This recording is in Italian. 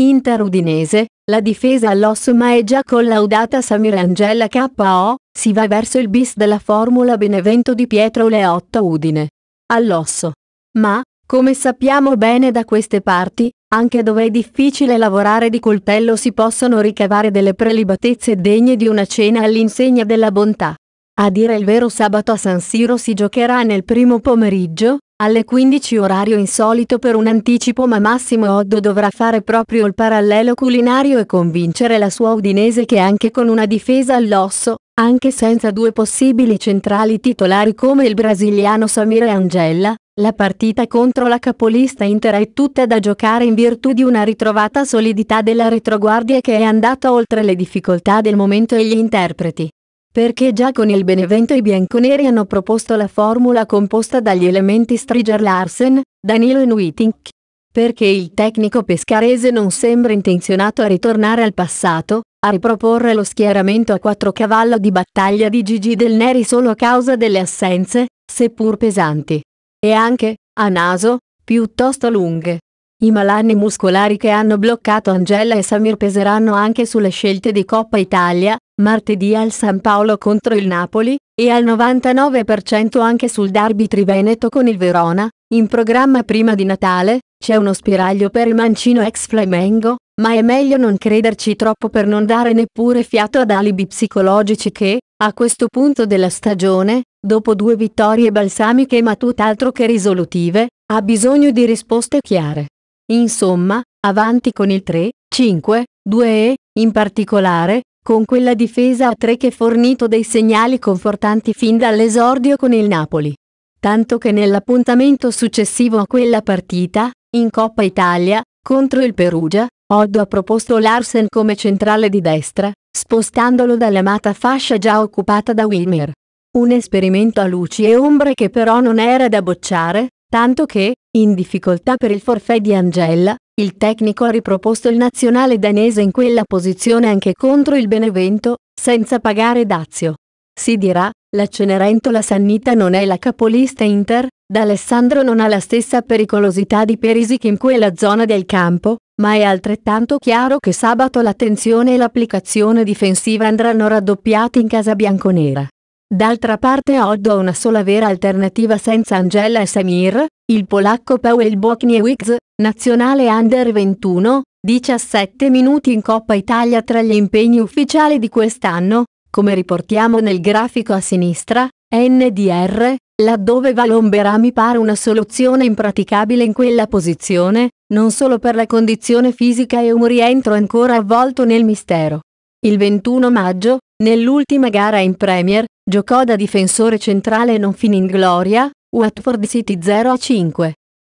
Inter-Udinese, la difesa all'osso ma è già collaudata Samir Angela KO, si va verso il bis della Formula Benevento di Pietro Leotta Udine. All'osso. Ma, come sappiamo bene da queste parti, anche dove è difficile lavorare di coltello si possono ricavare delle prelibatezze degne di una cena all'insegna della bontà. A dire il vero sabato a San Siro si giocherà nel primo pomeriggio, alle 15 orario insolito per un anticipo ma Massimo Oddo dovrà fare proprio il parallelo culinario e convincere la sua udinese che anche con una difesa all'osso, anche senza due possibili centrali titolari come il brasiliano Samir e Angella, la partita contro la capolista Intera è tutta da giocare in virtù di una ritrovata solidità della retroguardia che è andata oltre le difficoltà del momento e gli interpreti perché già con il Benevento i bianconeri hanno proposto la formula composta dagli elementi Striger Larsen, Danilo e Nuitink. Perché il tecnico pescarese non sembra intenzionato a ritornare al passato, a riproporre lo schieramento a quattro cavallo di battaglia di Gigi Del Neri solo a causa delle assenze, seppur pesanti. E anche, a naso, piuttosto lunghe. I malanni muscolari che hanno bloccato Angela e Samir peseranno anche sulle scelte di Coppa Italia, martedì al San Paolo contro il Napoli, e al 99% anche sul derby Triveneto con il Verona, in programma prima di Natale, c'è uno spiraglio per il mancino ex Flamengo, ma è meglio non crederci troppo per non dare neppure fiato ad alibi psicologici che, a questo punto della stagione, dopo due vittorie balsamiche ma tutt'altro che risolutive, ha bisogno di risposte chiare. Insomma, avanti con il 3, 5, 2 e, in particolare, con quella difesa a 3 che fornito dei segnali confortanti fin dall'esordio con il Napoli. Tanto che nell'appuntamento successivo a quella partita, in Coppa Italia, contro il Perugia, Oddo ha proposto Larsen come centrale di destra, spostandolo dall'amata fascia già occupata da Wilmer. Un esperimento a luci e ombre che però non era da bocciare, Tanto che, in difficoltà per il forfè di Angella, il tecnico ha riproposto il nazionale danese in quella posizione anche contro il Benevento, senza pagare dazio. Si dirà, la Cenerentola Sannita non è la capolista Inter, D'Alessandro non ha la stessa pericolosità di Perisic in quella zona del campo, ma è altrettanto chiaro che sabato l'attenzione e l'applicazione difensiva andranno raddoppiati in casa bianconera. D'altra parte Oddo ha una sola vera alternativa senza Angela e Samir, il polacco Paweł Bochniewicz, nazionale under 21, 17 minuti in Coppa Italia tra gli impegni ufficiali di quest'anno, come riportiamo nel grafico a sinistra, NDR, laddove Valomberà mi pare una soluzione impraticabile in quella posizione, non solo per la condizione fisica e un rientro ancora avvolto nel mistero. Il 21 maggio, nell'ultima gara in Premier, Giocò da difensore centrale non fin in gloria, Watford City 0-5. a